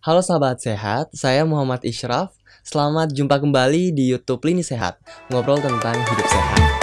Halo sahabat sehat, saya Muhammad Ishraf. Selamat jumpa kembali di YouTube Lini Sehat, ngobrol tentang hidup sehat.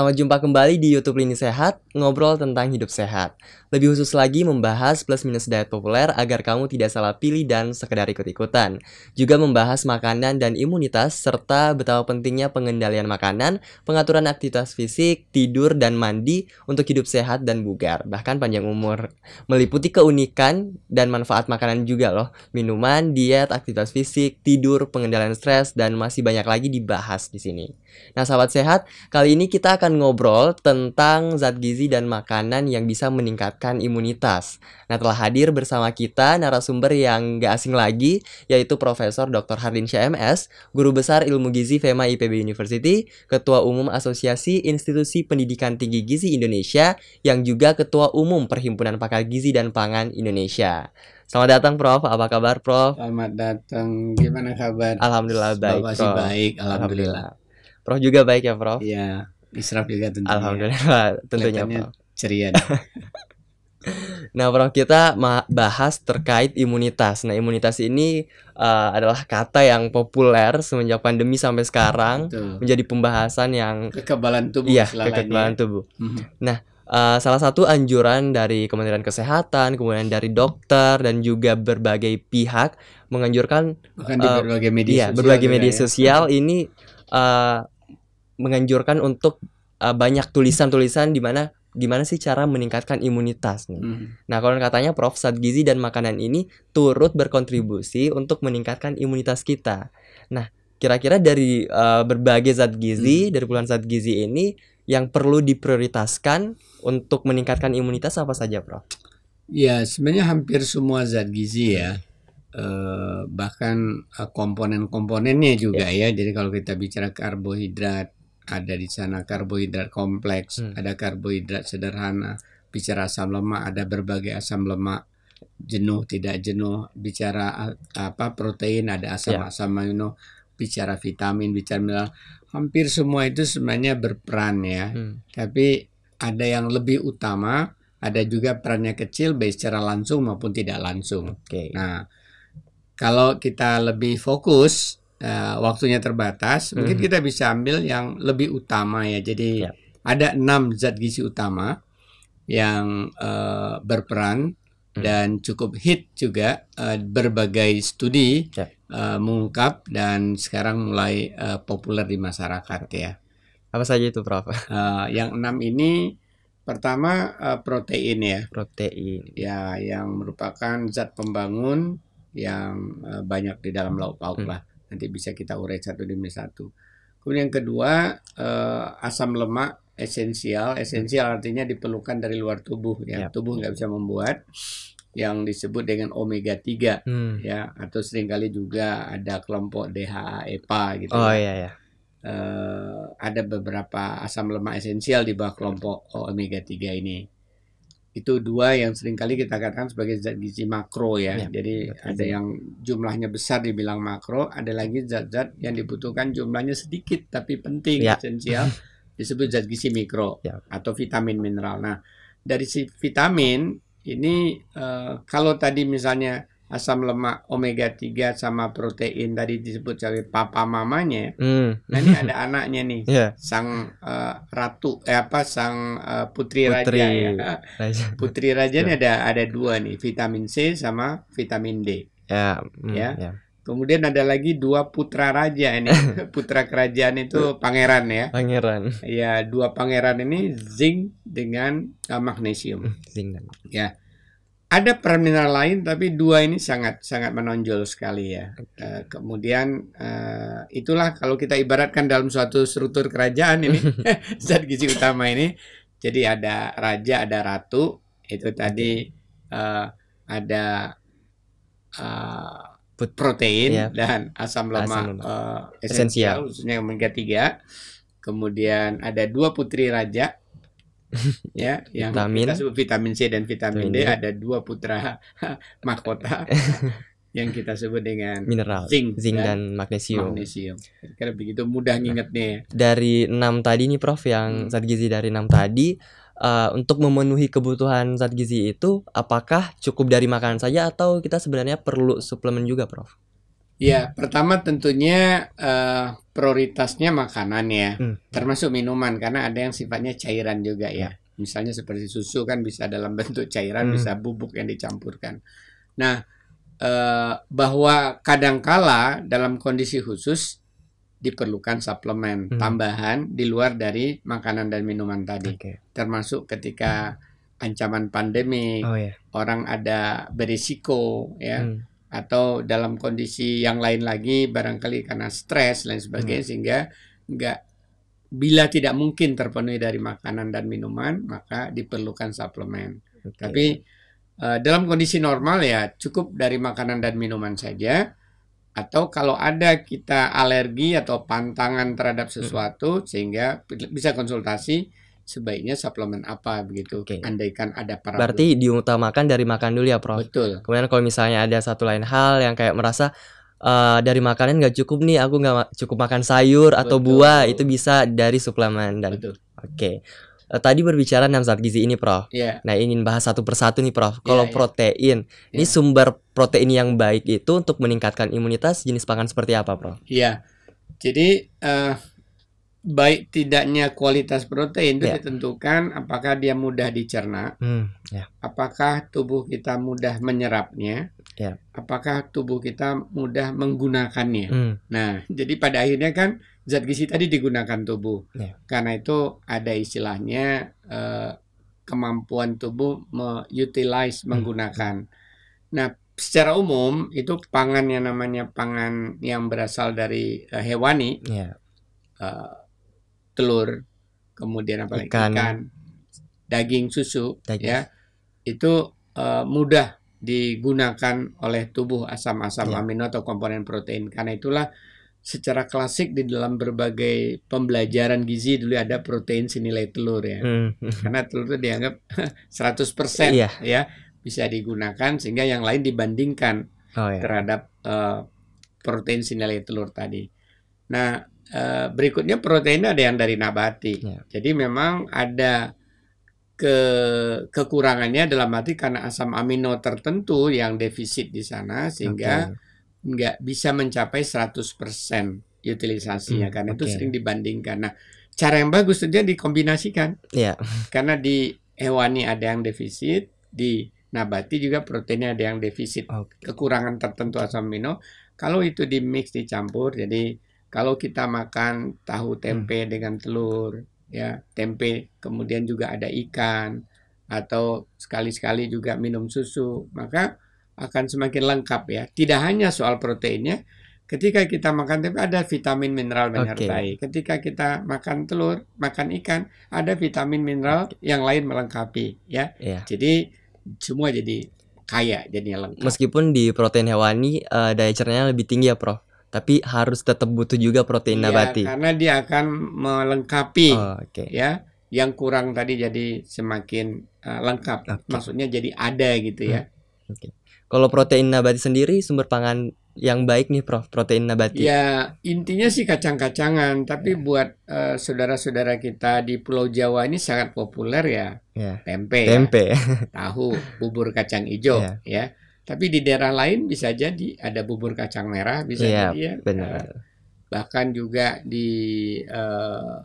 Selamat jumpa kembali di YouTube Lini Sehat, ngobrol tentang hidup sehat. Lebih khusus lagi membahas plus minus diet populer agar kamu tidak salah pilih dan sekedar ikut-ikutan. Juga membahas makanan dan imunitas serta betapa pentingnya pengendalian makanan, pengaturan aktivitas fisik, tidur dan mandi untuk hidup sehat dan bugar, bahkan panjang umur. Meliputi keunikan dan manfaat makanan juga loh, minuman, diet, aktivitas fisik, tidur, pengendalian stres dan masih banyak lagi dibahas di sini. Nah, sahabat sehat, kali ini kita akan ngobrol tentang zat gizi dan makanan yang bisa meningkatkan imunitas. Nah, telah hadir bersama kita narasumber yang gak asing lagi, yaitu Profesor Dr. Hardin CMS, Guru Besar Ilmu Gizi FEMA IPB University, Ketua Umum Asosiasi Institusi Pendidikan Tinggi Gizi Indonesia, yang juga Ketua Umum Perhimpunan Pakar Gizi dan Pangan Indonesia. Selamat datang Prof, apa kabar Prof? Selamat datang, gimana kabar? Alhamdulillah baik Prof. baik, Alhamdulillah. Prof juga baik ya Prof? Iya, Israf juga tentunya. Alhamdulillah, tentunya Prof. Ceria. nah Prof kita bahas terkait imunitas. Nah imunitas ini uh, adalah kata yang populer semenjak pandemi sampai sekarang Betul. menjadi pembahasan yang kekebalan tubuh. Iya, ya. kekebalan tubuh. Mm-hmm. Nah Uh, salah satu anjuran dari Kementerian Kesehatan, kemudian dari dokter dan juga berbagai pihak menganjurkan Bukan di eh, berbagai media uh, sosial. berbagai media ya. sosial ini uh, menganjurkan untuk uh, banyak tulisan-tulisan di mana gimana sih cara meningkatkan imunitas nih. Hmm. Nah, kalau katanya Prof, zat gizi dan makanan ini turut berkontribusi untuk meningkatkan imunitas kita. Nah, kira-kira dari uh, berbagai zat gizi, hmm. dari puluhan zat gizi ini yang perlu diprioritaskan untuk meningkatkan imunitas apa saja, Prof? Ya, sebenarnya hampir semua zat gizi ya eh, bahkan eh, komponen-komponennya juga ya. ya. Jadi kalau kita bicara karbohidrat ada di sana karbohidrat kompleks, hmm. ada karbohidrat sederhana, bicara asam lemak ada berbagai asam lemak jenuh tidak jenuh bicara eh, apa protein ada asam-asam yeah. bicara vitamin bicara mineral hampir semua itu sebenarnya berperan ya hmm. tapi ada yang lebih utama ada juga perannya kecil baik secara langsung maupun tidak langsung okay. nah kalau kita lebih fokus uh, waktunya terbatas, -hmm. mungkin mhm. kita bisa ambil yang lebih utama ya. Jadi ya. ada enam zat gizi utama yang uh, berperan -hmm. dan cukup hit juga uh, berbagai studi yeah. Ya. uh, mengungkap dan sekarang mulai uh, populer di masyarakat ya. Apa saja itu, Prof? Uh, yang enam ini pertama uh, protein ya. Protein. Ya, yang merupakan zat pembangun yang uh, banyak di dalam lauk pauk hmm. lah. Nanti bisa kita urai satu demi satu. Kemudian yang kedua uh, asam lemak esensial. Esensial hmm. artinya diperlukan dari luar tubuh ya. Yep. Tubuh nggak bisa membuat yang disebut dengan omega 3 hmm. ya atau seringkali juga ada kelompok DHA EPA gitu. Oh ya. iya ya. Uh, ada beberapa asam lemak esensial di bawah kelompok oh, omega 3 ini itu dua yang seringkali kita katakan sebagai zat gizi makro ya. ya Jadi betul. ada yang jumlahnya besar dibilang makro, ada lagi zat-zat yang dibutuhkan jumlahnya sedikit tapi penting ya. esensial disebut zat gizi mikro ya. atau vitamin mineral. Nah, dari si vitamin ini uh, kalau tadi misalnya asam lemak omega 3 sama protein tadi disebut sebagai papa mamanya. Ya. Hmm. Nah ini ada anaknya nih, yeah. sang uh, ratu, eh, apa sang uh, putri, putri raja. Ya. raja. Nah, putri raja ini ada ada dua nih, vitamin C sama vitamin D. Yeah. Mm, ya. Hmm, yeah. Ya. Kemudian ada lagi dua putra raja ini, putra kerajaan itu pangeran ya. Pangeran. Ya, dua pangeran ini zinc dengan uh, magnesium. Hmm, zinc. Ya ada peran lain tapi dua ini sangat sangat menonjol sekali ya. Okay. Uh, eh, kemudian uh, itulah kalau kita ibaratkan dalam suatu struktur kerajaan ini zat gizi utama ini. Jadi ada raja, ada ratu, itu tadi uh, ada uh, protein yeah. dan asam lemak, Uh, esensial, esensial khususnya omega 3. Kemudian ada dua putri raja ya yang vitamin. kita sebut vitamin C dan vitamin, vitamin D, D ada dua putra mahkota yang kita sebut dengan mineral zinc, zinc dan, dan magnesium. magnesium. Karena begitu mudah nah, ngingetnya. Ya. Dari enam tadi nih Prof yang hmm. zat gizi dari enam tadi uh, untuk memenuhi kebutuhan zat gizi itu apakah cukup dari makanan saja atau kita sebenarnya perlu suplemen juga Prof? Ya, pertama tentunya uh, prioritasnya makanan ya, hmm. termasuk minuman karena ada yang sifatnya cairan juga ya. Hmm. Misalnya seperti susu kan bisa dalam bentuk cairan, hmm. bisa bubuk yang dicampurkan. Nah, eh, bahwa kadangkala dalam kondisi khusus diperlukan suplemen hmm. tambahan di luar dari makanan dan minuman tadi, okay. termasuk ketika ancaman pandemi, oh, yeah. orang ada berisiko ya. Hmm atau dalam kondisi yang lain lagi barangkali karena stres lain sebagainya hmm. sehingga nggak bila tidak mungkin terpenuhi dari makanan dan minuman maka diperlukan suplemen. Okay. Tapi uh, dalam kondisi normal ya cukup dari makanan dan minuman saja atau kalau ada kita alergi atau pantangan terhadap hmm. sesuatu hmm. sehingga bisa konsultasi sebaiknya suplemen apa begitu. Okay. Andaikan ada para Berarti diutamakan dari makan dulu ya, Prof. Betul. Kemudian kalau misalnya ada satu lain hal yang kayak merasa Uh, dari makanan nggak cukup nih, aku nggak cukup makan sayur atau Betul. buah itu bisa dari suplemen dan oke. Okay eh, tadi berbicara enam zat gizi ini, Prof. Yeah. Nah, ingin bahas satu persatu nih, Prof. Kalau yeah, iya. protein, yeah. ini sumber protein yang baik itu untuk meningkatkan imunitas jenis pangan seperti apa, Prof? Iya. Yeah. Jadi uh, baik tidaknya kualitas protein itu yeah. ditentukan apakah dia mudah dicerna, mm, yeah. apakah tubuh kita mudah menyerapnya, yeah. apakah tubuh kita mudah menggunakannya. Mm. Nah, jadi pada akhirnya kan zat gizi tadi digunakan tubuh. Yeah. Karena itu ada istilahnya eh, kemampuan tubuh mengutilize mm. menggunakan. Nah, secara umum itu pangan yang namanya pangan yang berasal dari eh, hewani. Yeah. Eh, telur, kemudian apa lagi ikan. daging, susu, daging. ya itu uh, mudah digunakan oleh tubuh asam-asam yeah. amino atau komponen protein. Karena itulah secara klasik di dalam berbagai pembelajaran gizi dulu ada protein senilai telur ya. Hmm. Karena telur itu dianggap 100% yeah. ya bisa digunakan sehingga yang lain dibandingkan oh, yeah. terhadap uh, protein senilai telur tadi. Nah, Eh, berikutnya protein ada yang dari nabati. Ya. Jadi memang ada ke kekurangannya dalam arti karena asam amino tertentu yang defisit di sana sehingga okay. nggak bisa mencapai 100% utilisasinya hmm, karena okay. itu sering dibandingkan. Nah, cara yang bagus saja dikombinasikan. Ya. Karena di hewani ada yang defisit, di nabati juga proteinnya ada yang defisit. Okay. Kekurangan tertentu asam amino. Kalau itu di mix dicampur jadi kalau kita makan tahu tempe hmm. dengan telur ya tempe kemudian juga ada ikan atau sekali-sekali juga minum susu maka akan semakin lengkap ya tidak hanya soal proteinnya ketika kita makan tempe ada vitamin mineral menyertai okay. ketika kita makan telur makan ikan ada vitamin mineral okay. yang lain melengkapi ya yeah. jadi semua jadi kaya jadi lengkap meskipun di protein hewani uh, daya cernanya lebih tinggi ya prof tapi harus tetap butuh juga protein iya, nabati. Karena dia akan melengkapi oh, okay. ya yang kurang tadi jadi semakin uh, lengkap. Okay. Maksudnya jadi ada gitu ya. hmm. ya. Okay. Kalau protein nabati sendiri sumber pangan yang baik nih Prof, protein nabati. Ya, intinya sih kacang-kacangan, tapi ya. buat saudara eh, saudara-saudara kita di Pulau Jawa ini sangat populer ya. ya. Tempe. Ya. Tempe. Ya. Tahu, bubur kacang hijau ya. ya tapi di daerah lain bisa jadi ada bubur kacang merah, bisa yeah, jadi ya. Benar. Eh, bahkan juga di uh,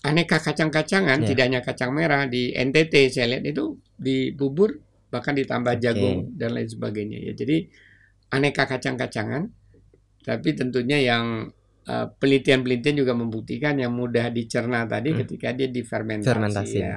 aneka kacang-kacangan, yeah. tidak hanya kacang merah di NTT saya lihat itu di bubur bahkan ditambah okay. jagung dan lain sebagainya ya. Jadi aneka kacang-kacangan, tapi tentunya yang eh, penelitian-penelitian juga membuktikan yang mudah dicerna tadi hmm. ketika dia difermentasi. Ya. Fermentasi. Ya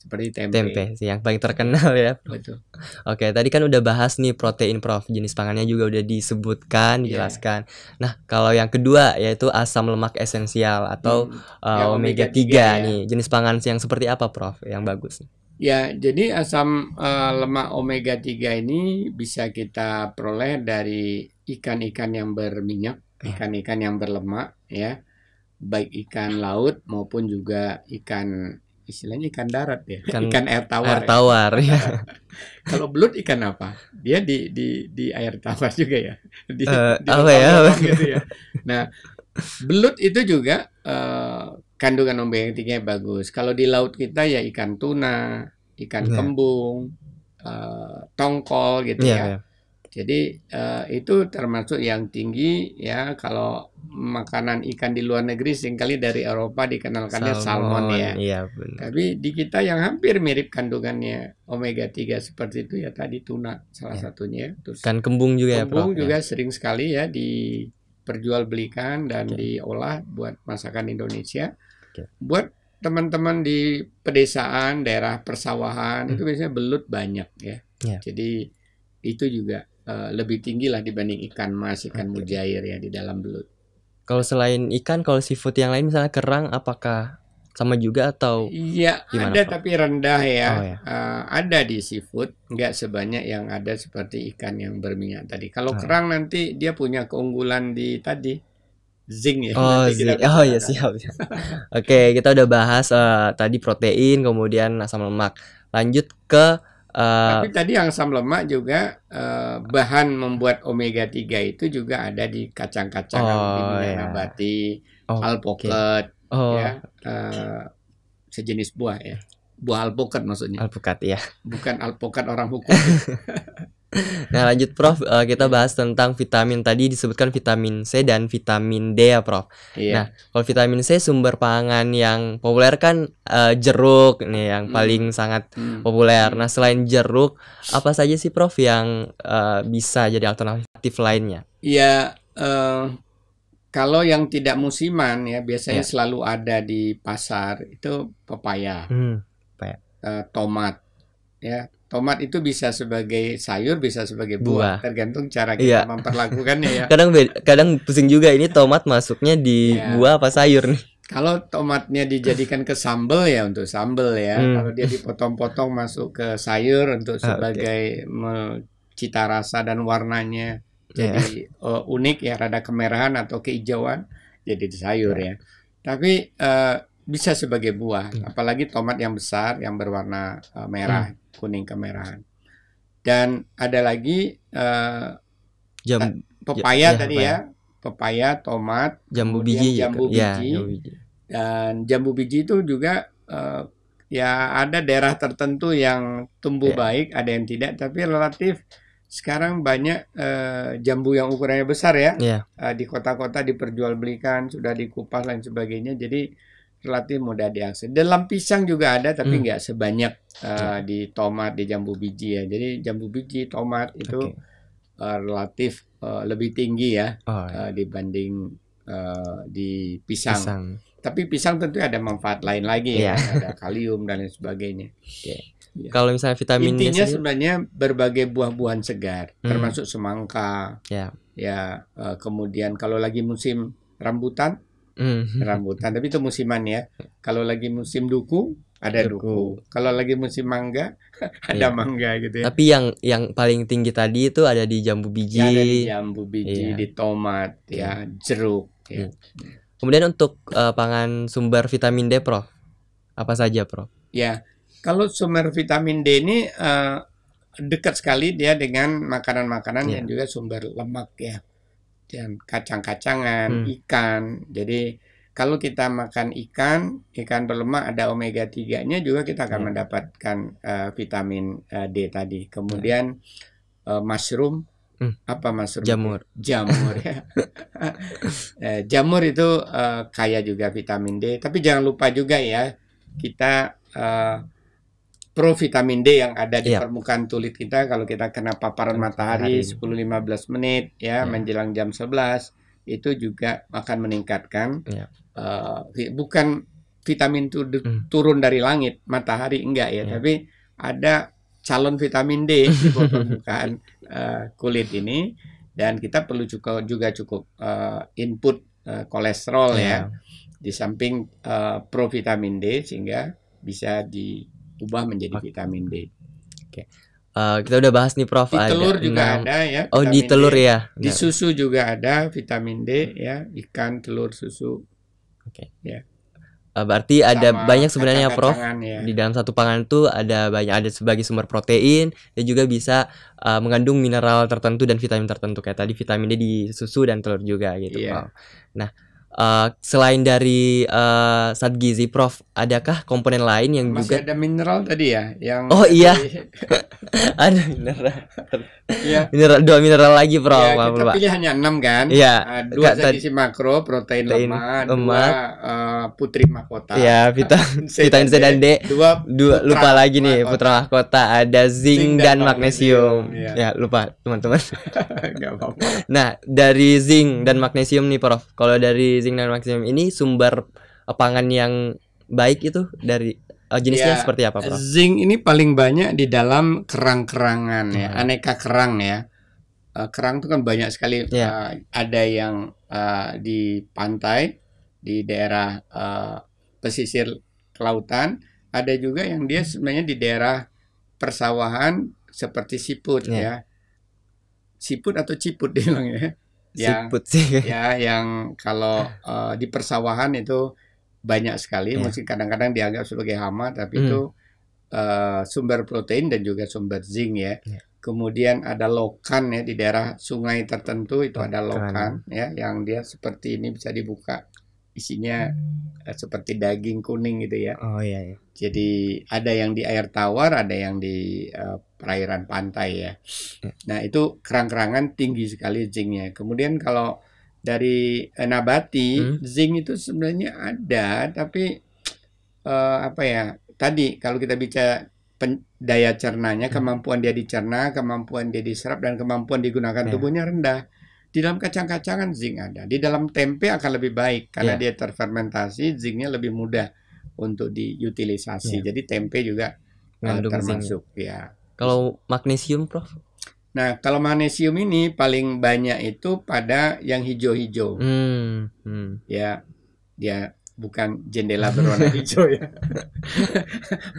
seperti tempe. Tempe sih yang paling iya, terkenal ya. Betul. Oke, tadi kan udah bahas nih protein prof, jenis pangannya juga udah disebutkan, iya. dijelaskan. Yeah. Nah, kalau yang kedua yaitu asam lemak esensial atau hmm. uh, omega 3 ya. nih. Jenis pangan sih yang seperti apa prof yang bagus? Ya, jadi asam uh, lemak omega 3 ini bisa kita peroleh dari ikan-ikan yang berminyak, ah. ikan-ikan yang berlemak ya. Baik ikan laut maupun juga ikan istilahnya ikan darat ya ikan, ikan air tawar ya. air tawar ya, ya. kalau belut ikan apa dia di di di air tawar juga ya di, uh, di apa ya? gitu ya nah belut itu juga uh, kandungan omega 3 bagus kalau di laut kita ya ikan tuna ikan yeah. kembung uh, tongkol gitu yeah, ya yeah. Jadi uh, itu termasuk yang tinggi ya kalau makanan ikan di luar negeri seringkali dari Eropa dikenalkannya salmon, salmon ya. Iya, benar. Tapi di kita yang hampir mirip kandungannya omega 3 seperti itu ya tadi tuna salah ya. satunya. Terus kan kembung juga kembung ya. Kembung juga ya. ya? sering sekali ya diperjualbelikan dan okay. diolah buat masakan Indonesia. Okay. Buat teman-teman di pedesaan, daerah persawahan hmm. itu biasanya belut banyak ya. ya. Jadi itu juga Eh, lebih tinggi lah dibanding ikan mas, ikan okay. mujair ya di dalam belut. Kalau selain ikan, kalau seafood yang lain misalnya kerang, apakah sama juga atau? Iya ada Pak? tapi rendah ya. Oh, ya. Uh, ada di seafood, nggak sebanyak yang ada seperti ikan yang berminyak tadi. Kalau oh, kerang nanti dia punya keunggulan di tadi zing ya. Oh, zinc. Oh iya siap. Oke, okay, kita udah bahas uh, tadi protein, kemudian asam lemak. Lanjut ke Eh, Tapi tadi yang asam lemak juga uh, bahan membuat omega 3 itu juga ada di kacang kacangan oh, iya. oh, ya. nabati, oh, eh, alpukat, okay. oh. ya, uh, sejenis buah ya. Buah alpukat maksudnya. Alpukat ya. Bukan alpukat orang hukum. nah lanjut Prof, uh, kita bahas tentang vitamin tadi disebutkan vitamin C dan vitamin D ya Prof. Iya. Nah kalau vitamin C sumber pangan yang populer kan uh, jeruk nih yang hmm. paling sangat hmm. populer. Hmm. Nah selain jeruk apa saja sih Prof yang uh, bisa jadi alternatif lainnya? Iya uh, kalau yang tidak musiman ya biasanya iya. selalu ada di pasar itu pepaya, hmm, Uh, tomat ya tomat itu bisa sebagai sayur, bisa sebagai buah, buah. tergantung cara kita yeah. memperlakukannya ya. kadang kadang pusing juga ini tomat masuknya di yeah. buah apa sayur nih. Kalau tomatnya dijadikan ke sambel ya untuk sambel ya. Hmm. Kalau dia dipotong-potong masuk ke sayur untuk ah, sebagai ah, okay. cita rasa dan warnanya jadi yeah. Iya. uh, unik ya, rada kemerahan atau kehijauan jadi sayur yeah. ya. Tapi uh, bisa sebagai buah, hmm. apalagi tomat yang besar yang berwarna uh, merah, hmm. kuning kemerahan. Dan ada lagi uh, jam eh, ya, pepaya ya, tadi ya, pepaya, tomat, jambu biji, ya, jambu ya, biji. Ya, jambu biji. Dan jambu biji itu juga uh, ya ada daerah tertentu yang tumbuh ya. baik, ada yang tidak, tapi relatif sekarang banyak uh, jambu yang ukurannya besar ya ya. uh, di kota-kota diperjualbelikan sudah dikupas dan sebagainya jadi relatif mudah diakses. Dalam pisang juga ada tapi hmm. nggak hmm. sebanyak uh, di tomat di jambu biji ya. Jadi jambu biji tomat itu okay. uh, eh, relatif uh, lebih tinggi ya oh, iya. uh, dibanding uh, di pisang. pisang. Tapi pisang tentu ada manfaat lain lagi yeah. ya, iya. ada kalium dan lain sebagainya. Okay. Ya. Kalau misalnya vitamin intinya sendiri... sebenarnya berbagai buah-buahan segar, hmm. termasuk semangka. Yeah. Ya, uh, kemudian kalau lagi musim rambutan, mm. rambutan. Tapi itu musiman ya. Kalau lagi musim duku ada duku. duku. Kalau lagi musim mangga ada yeah. mangga gitu ya. Tapi yang yang paling tinggi tadi itu ada di jambu biji. Ya, ada di jambu biji, yeah. di tomat, yeah. ya jeruk. Ya. Iya. Kemudian untuk uh, pangan sumber vitamin D, Prof. Apa saja, Prof? Ya, kalau sumber vitamin D ini uh, dekat sekali dia dengan makanan-makanan yeah. yang juga sumber lemak ya kacang-kacangan, hmm. ikan. Jadi kalau kita makan ikan, ikan berlemak ada omega 3-nya juga kita akan hmm. mendapatkan uh, vitamin uh, D tadi. Kemudian hmm. uh, mushroom Hmm. Apa mushroom? Jamur. Jamur ya. jamur itu uh, kaya juga vitamin D, tapi jangan lupa juga ya kita uh, pro vitamin D yang ada di yeah. permukaan kulit kita kalau kita kena paparan iya, matahari 10-15 menit ya yeah. menjelang jam 11 itu juga akan meningkatkan yeah. Iya. uh, bukan vitamin itu mm. turun dari langit matahari enggak ya yeah. tapi ada calon vitamin D di permukaan uh, kulit ini dan kita perlu juga juga cukup uh, input uh, kolesterol yeah. ya iya. di samping uh, provitamin D sehingga bisa di ubah menjadi okay. vitamin D. Oke. Okay. Uh, eh, kita udah bahas nih Prof. Di ada juga 6... ada ya. Oh di telur D. ya. Enggak. Di susu juga ada vitamin D ya. Ikan, telur, susu. Oke. Okay. Ya. Eh, berarti Sama ada banyak sebenarnya Prof. Ya. Di dalam satu pangan itu ada banyak ada sebagai sumber protein dan juga bisa uh, mengandung mineral tertentu dan vitamin tertentu kayak tadi vitamin D di susu dan telur juga gitu. Yeah. Prof. Nah. Uh, selain dari uh, eh, zat gizi, Prof, adakah komponen lain yang Masih juga ada mineral tadi ya? Yang oh iya, ada mineral. Iya. mineral dua mineral lagi, Prof. Ya, kita Bapak. pilih hanya enam kan? Iya. Uh, dua zat gizi makro, protein, protein lemak, lemak, dua uh, putri mahkota. ya vitamin vitamin C dan D. Dua, dua lupa lagi mahkota. nih, putra mahkota ada zinc, zinc dan, dan magnesium. magnesium. Ya. ya, lupa teman-teman. Nah, dari zinc dan magnesium nih, Prof. Kalau dari increasing dan maximum ini sumber eh, pangan yang baik itu dari uh, jenisnya ya, seperti apa, Prof? Zinc ini paling banyak di dalam kerang-kerangan ya, hmm. ya, aneka kerang ya. Uh, kerang itu kan banyak sekali. Yeah. Ya. Uh, ada yang uh, di pantai, di daerah uh, pesisir kelautan, ada juga yang dia sebenarnya di daerah persawahan seperti siput yeah. ya. Siput atau ciput dia bilang ya yang sih. ya yang kalau uh, di persawahan itu banyak sekali yeah. mungkin kadang-kadang dianggap sebagai hama tapi mm. itu uh, sumber protein dan juga sumber zinc ya yeah. kemudian ada lokan ya di daerah sungai tertentu itu ada lokan ya yang dia seperti ini bisa dibuka isinya uh, seperti daging kuning gitu ya. Oh iya. iya. Jadi ada yang di air tawar, ada yang di uh, perairan pantai ya. ya. Nah itu kerang-kerangan tinggi sekali zingnya. Kemudian kalau dari uh, nabati, hmm? zinc itu sebenarnya ada, tapi uh, apa ya? Tadi kalau kita bicara pen, daya cernanya, hmm. kemampuan dia dicerna, kemampuan dia diserap dan kemampuan digunakan yeah. tubuhnya rendah. Di dalam kacang-kacangan zinc ada. Di dalam tempe akan lebih baik karena yeah. dia terfermentasi, zincnya lebih mudah untuk diutilisasi. Yeah. Jadi tempe juga uh, termasuk zinc. ya. Kalau magnesium, Prof? Nah, kalau magnesium ini paling banyak itu pada yang hijau-hijau. Hmm. Hmm. Ya, dia bukan jendela berwarna hijau ya.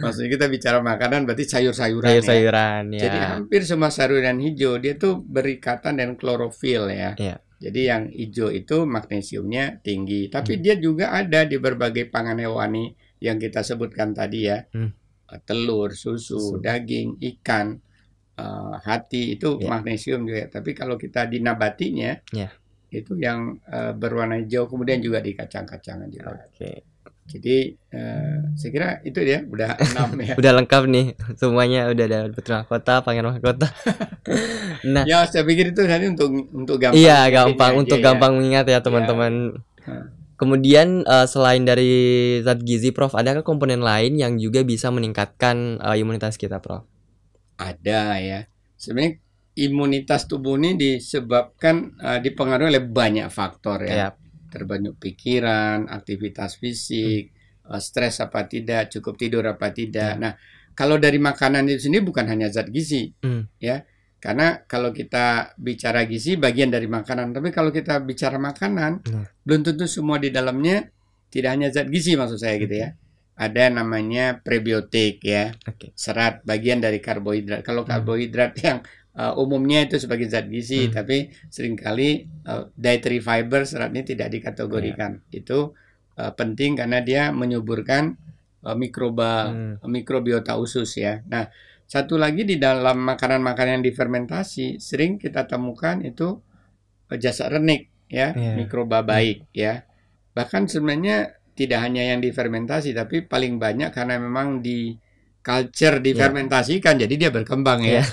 Maksudnya kita bicara makanan berarti sayur-sayuran. Ya. Sayur-sayuran ya. ya. Jadi hampir semua sayuran hijau dia tuh berikatan dengan klorofil ya. ya. Jadi yang hijau itu magnesiumnya tinggi, tapi hmm. dia juga ada di berbagai pangan hewani yang kita sebutkan tadi ya. Hmm. Eh, telur, susu, susu, daging, ikan, uh, hati itu ya. magnesium juga. Tapi kalau kita dinabatinya. nabatinya, ya itu yang uh, berwarna hijau kemudian juga di kacang-kacangan juga. Oke. Okay. Jadi uh, saya kira itu dia udah enam ya. udah lengkap nih semuanya udah ada putra kota, pangeran kota. nah, ya saya pikir itu nanti untuk untuk gampang. Iya, gampang untuk aja, ya. gampang ya. mengingat ya iya. teman-teman. Kemudian uh, selain dari zat gizi Prof, adakah komponen lain yang juga bisa meningkatkan uh, imunitas kita Prof? Ada ya. Sebenarnya imunitas tubuh ini disebabkan uh, dipengaruhi oleh banyak faktor ya. Yep. Iya. Terbanyak pikiran, aktivitas fisik, hmm. uh, stres apa tidak, cukup tidur apa tidak. Hmm. Nah, kalau dari makanan itu sendiri bukan hanya zat gizi, hmm. ya. Karena kalau kita bicara gizi bagian dari makanan, tapi kalau kita bicara makanan hmm. belum tentu semua di dalamnya tidak hanya zat gizi maksud saya gitu ya. Ada namanya prebiotik ya. Okay. Serat bagian dari karbohidrat. Kalau hmm. karbohidrat yang uh, umumnya itu sebagai zat gizi, hmm. tapi seringkali uh, dietary fiber seratnya tidak dikategorikan. Yeah. Itu uh, penting karena dia menyuburkan uh, mikroba hmm. mikrobiota usus ya. Nah, satu lagi di dalam makanan-makanan yang difermentasi sering kita temukan itu jasa renik ya, yeah. mikroba hmm. baik hmm. ya. Bahkan sebenarnya tidak hanya yang difermentasi tapi paling banyak karena memang di culture iya. difermentasikan yeah. jadi dia berkembang ya. Iya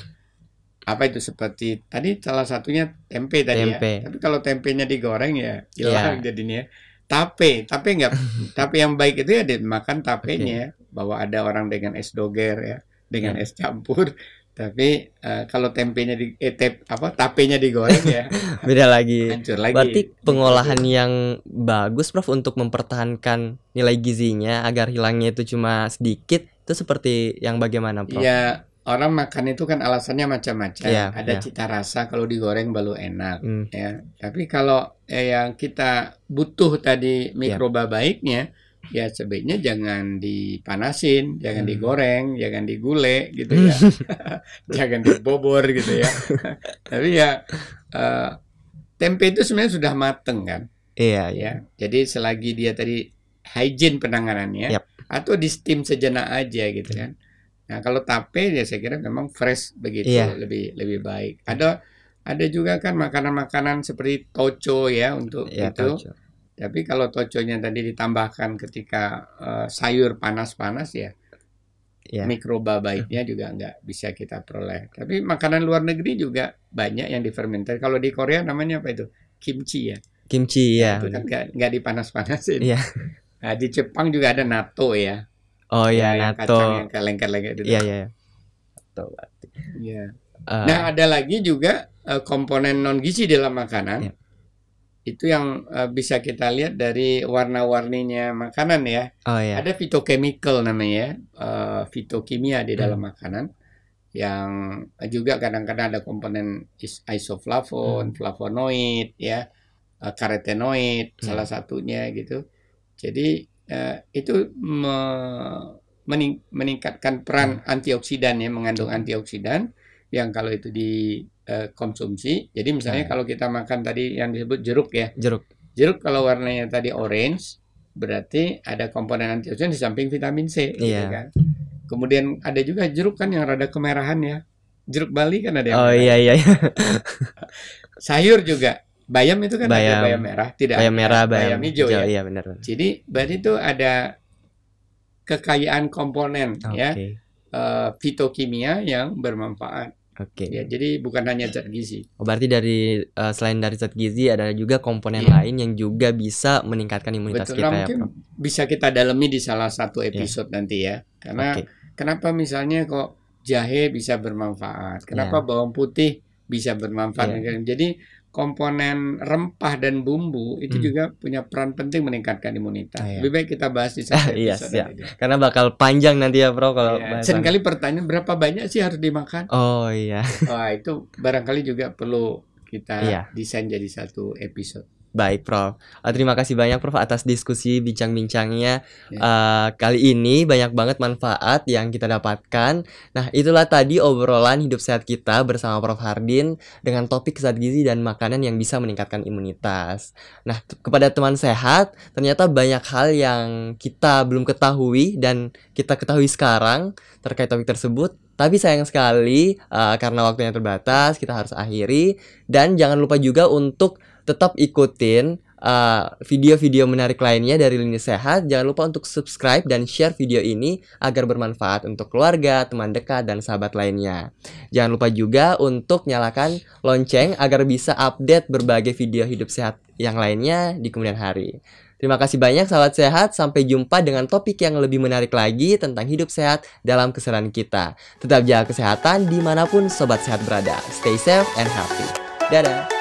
apa itu seperti tadi salah satunya tempe tadi ya. tempe. ya. Tapi kalau tempenya digoreng ya hilang ya iya. yeah. jadinya. Tape, tapi enggak tapi yang baik itu ya dimakan tapenya okay. Ya. bahwa ada orang dengan es doger ya, dengan yeah. es campur. Tapi uh, kalau tempenya di eh, tep, apa tapenya digoreng ya beda lagi. Hancur lagi. Berarti gitu. pengolahan yang bagus Prof untuk mempertahankan nilai gizinya agar hilangnya itu cuma sedikit itu seperti yang bagaimana Prof? Ya orang makan itu kan alasannya macam-macam. Yeah, Ada yeah. cita rasa kalau digoreng baru enak mm. ya. Tapi kalau eh, yang kita butuh tadi iya. mikroba yeah. baiknya ya sebaiknya jangan dipanasin, jangan hmm. digoreng, jangan digule gitu ya. jangan dibobor gitu ya. Tapi ya uh, tempe itu sebenarnya sudah mateng kan. Iya, Ya. Iya. Jadi selagi dia tadi hygiene penanganannya yep. atau di steam sejenak aja gitu kan. Nah kalau tape ya saya kira memang fresh begitu iya. lebih lebih baik. Ada ada juga kan makanan-makanan seperti toco ya untuk iya, itu. Toco. Tapi kalau toconya tadi ditambahkan ketika uh, sayur panas-panas ya Ya. mikroba baiknya juga nggak bisa kita peroleh. Tapi makanan luar negeri juga banyak yang difermenter. Kalau di Korea namanya apa itu? Kimchi ya. Kimchi ya. Nah, nggak dipanas-panasin. Ya. Nah, di Jepang juga ada natto ya. Oh iya, iya, yang nato. Kacang yang kaleng-kaleng itu. Iya, iya, iya. Nato berarti. Iya. Uh, nah, ada lagi juga uh, komponen non gizi dalam makanan. Ya. Itu yang uh, bisa kita lihat dari warna-warninya makanan ya. Oh iya. Ada fitochemical namanya, uh, fitokimia di dalam hmm. makanan yang juga kadang-kadang ada komponen isoflavon, hmm. flavonoid ya, karotenoid hmm. salah satunya gitu. Jadi eh, itu me, mening, meningkatkan peran antioksidan ya mengandung antioksidan yang kalau itu dikonsumsi. Eh, Jadi misalnya hmm. kalau kita makan tadi yang disebut jeruk ya. Jeruk. Jeruk kalau warnanya tadi orange berarti ada komponen antioksidan di samping vitamin C yeah. gitu iya. kan. Kemudian ada juga jeruk kan yang rada kemerahan ya. Jeruk Bali kan ada yang Oh iya, iya iya. Sayur juga bayam itu kan bayam, ada bayam merah, tidak bayam merah, bayam, bayam hijau, hijau ya. Iya benar. Jadi berarti itu ada kekayaan komponen okay. ya uh, fitokimia yang bermanfaat. Oke. Okay. Ya, jadi bukan hanya zat gizi. Oh, berarti dari uh, selain dari zat gizi ada juga komponen yeah. lain yang juga bisa meningkatkan imunitas Betul, kita ya. Nah, Prof. Bisa kita dalami di salah satu iya. episode yeah. nanti ya. Karena okay. kenapa misalnya kok jahe bisa bermanfaat? Kenapa yeah. bawang putih bisa bermanfaat. Yeah. Iya. Jadi komponen rempah dan bumbu itu hmm. juga punya peran penting meningkatkan imunitas. Yeah. Lebih baik kita bahas di sana. Iya, iya, Karena bakal panjang nanti ya, Bro, kalau iya. Seringkali pertanyaan berapa banyak sih harus dimakan? Oh iya. Wah, itu barangkali juga perlu kita yeah. desain jadi satu episode. Baik, Prof. Uh, terima kasih banyak, Prof, atas diskusi bincang-bincangnya yeah. Iya. uh, kali ini. Banyak banget manfaat yang kita dapatkan. Nah, itulah tadi obrolan hidup sehat kita bersama Prof. Hardin dengan topik zat gizi dan makanan yang bisa meningkatkan imunitas. Nah, kepada teman sehat, ternyata banyak hal yang kita belum ketahui dan kita ketahui sekarang terkait topik tersebut. Tapi sayang sekali, uh, karena waktunya terbatas, kita harus akhiri. Dan jangan lupa juga untuk tetap ikutin eh, video-video uh, menarik lainnya dari Lini Sehat. Jangan lupa untuk subscribe dan share video ini agar bermanfaat untuk keluarga, teman dekat, dan sahabat lainnya. Jangan lupa juga untuk nyalakan lonceng agar bisa update berbagai video hidup sehat yang lainnya di kemudian hari. Terima kasih banyak sahabat sehat, sampai jumpa dengan topik yang lebih menarik lagi tentang hidup sehat dalam keseruan kita. Tetap jaga kesehatan dimanapun sobat sehat berada. Stay safe and healthy. Dadah!